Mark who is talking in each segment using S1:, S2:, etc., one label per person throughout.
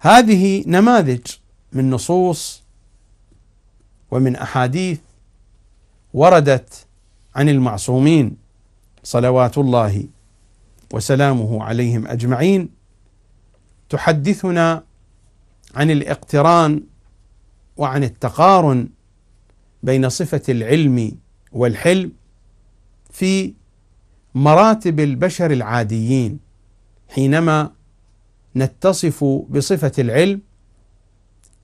S1: هذه نماذج من نصوص ومن احاديث وردت عن المعصومين صلوات الله وسلامه عليهم اجمعين تحدثنا عن الاقتران وعن التقارن بين صفه العلم والحلم في مراتب البشر العاديين حينما نتصف بصفة العلم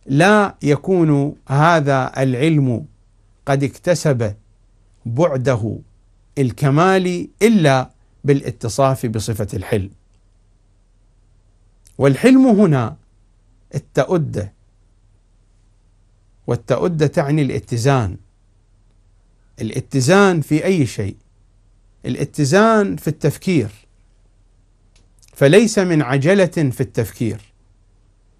S1: لا يكون هذا العلم قد اكتسب بعده الكمالي إلا بالاتصاف بصفة الحلم والحلم هنا التأدة والتأدة تعني الاتزان الاتزان في أي شيء الاتزان في التفكير فليس من عجله في التفكير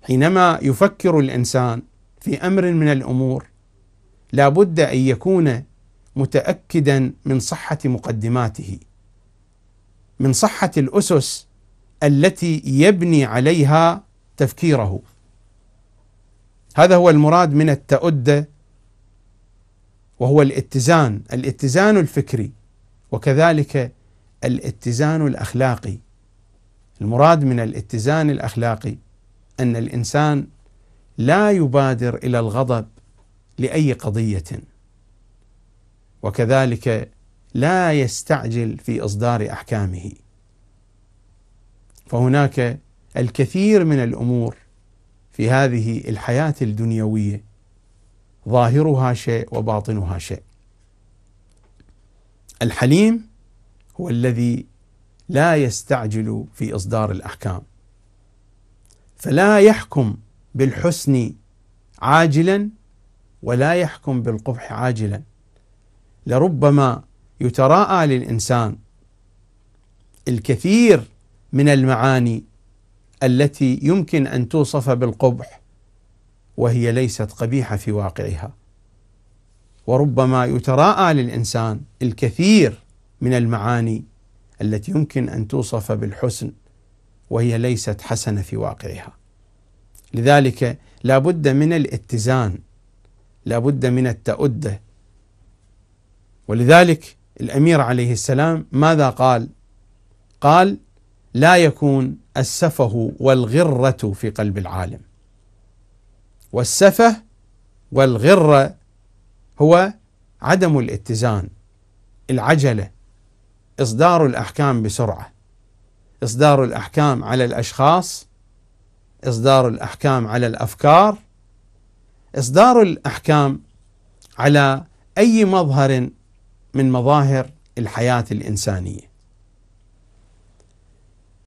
S1: حينما يفكر الانسان في امر من الامور لا بد ان يكون متاكدا من صحه مقدماته من صحه الاسس التي يبني عليها تفكيره هذا هو المراد من التأدة وهو الاتزان الاتزان الفكري وكذلك الاتزان الأخلاقي المراد من الاتزان الاخلاقي ان الانسان لا يبادر الى الغضب لاي قضيه وكذلك لا يستعجل في اصدار احكامه فهناك الكثير من الامور في هذه الحياه الدنيويه ظاهرها شيء وباطنها شيء الحليم هو الذي لا يستعجل في اصدار الاحكام فلا يحكم بالحسن عاجلا ولا يحكم بالقبح عاجلا لربما يتراءى للانسان الكثير من المعاني التي يمكن ان توصف بالقبح وهي ليست قبيحه في واقعها وربما يتراءى للانسان الكثير من المعاني التي يمكن ان توصف بالحسن وهي ليست حسنه في واقعها. لذلك لا بد من الاتزان لا بد من التؤده ولذلك الامير عليه السلام ماذا قال؟ قال لا يكون السفه والغره في قلب العالم. والسفه والغره هو عدم الاتزان العجله إصدار الأحكام بسرعة إصدار الأحكام على الأشخاص إصدار الأحكام على الأفكار إصدار الأحكام على أي مظهر من مظاهر الحياة الإنسانية